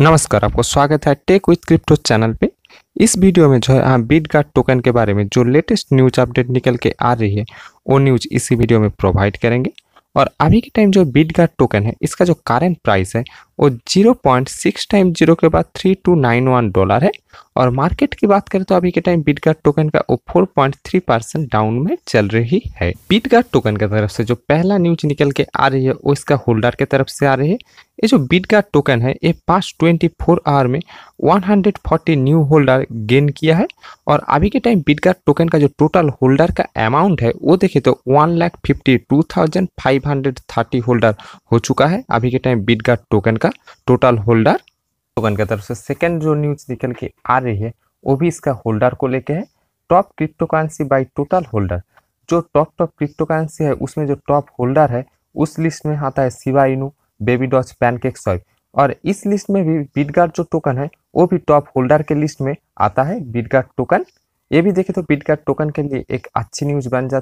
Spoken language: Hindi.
नमस्कार आपको स्वागत है टेक विथ क्रिप्टो चैनल पे इस वीडियो में जो है बीट बीटगार्ड टोकन के बारे में जो लेटेस्ट न्यूज अपडेट निकल के आ रही है वो न्यूज इसी वीडियो में प्रोवाइड करेंगे और अभी के टाइम जो बीटगार्ड टोकन है इसका जो करंट प्राइस है और zero point six time zero के बाद three two nine one dollar है और मार्केट की बात करें तो अभी के टाइम बिटगार्ड टोकन का वो four point three percent down में चल रही है बिटगार्ड टोकन की तरफ से जो पहला न्यूज निकल के आ रही है वो इसका होल्डर के तरफ से आ रही है ये जो बिटगार्ड टोकन है ये पास ट्वेंटी फोर आवर में one hundred forty new holder gain किया है और अभी के टाइम बिटगार्ड टोकन का जो टोटल होल्डर का अमाउंट है वो देखे तो one lakh fifty two thousand five hundred thirty holder हो चुका है अभी के टाइम बिटगार्ड टोकन का टोटल होल्डर टोकन के तरफ से सेकेंड जो न्यूज निकल के आ रही है वो भी इसका होल्डर को लेके है top crypto currency by total holder जो टॉप टॉप क्रिप्टो करेंसी है उसमें जो टॉप होल्डर है उस लिस्ट में आता है सिवा इनू बेबी डॉच पैनकेक सॉइप और इस लिस्ट में भी बिटगार्ड जो टोकन है वो भी टॉप होल्डर के लिस्ट में आता है बिटगार्ड टोकन ये भी देखे तो बिटगार्ड टोकन के लिए एक अच्छी न्यूज बन जाती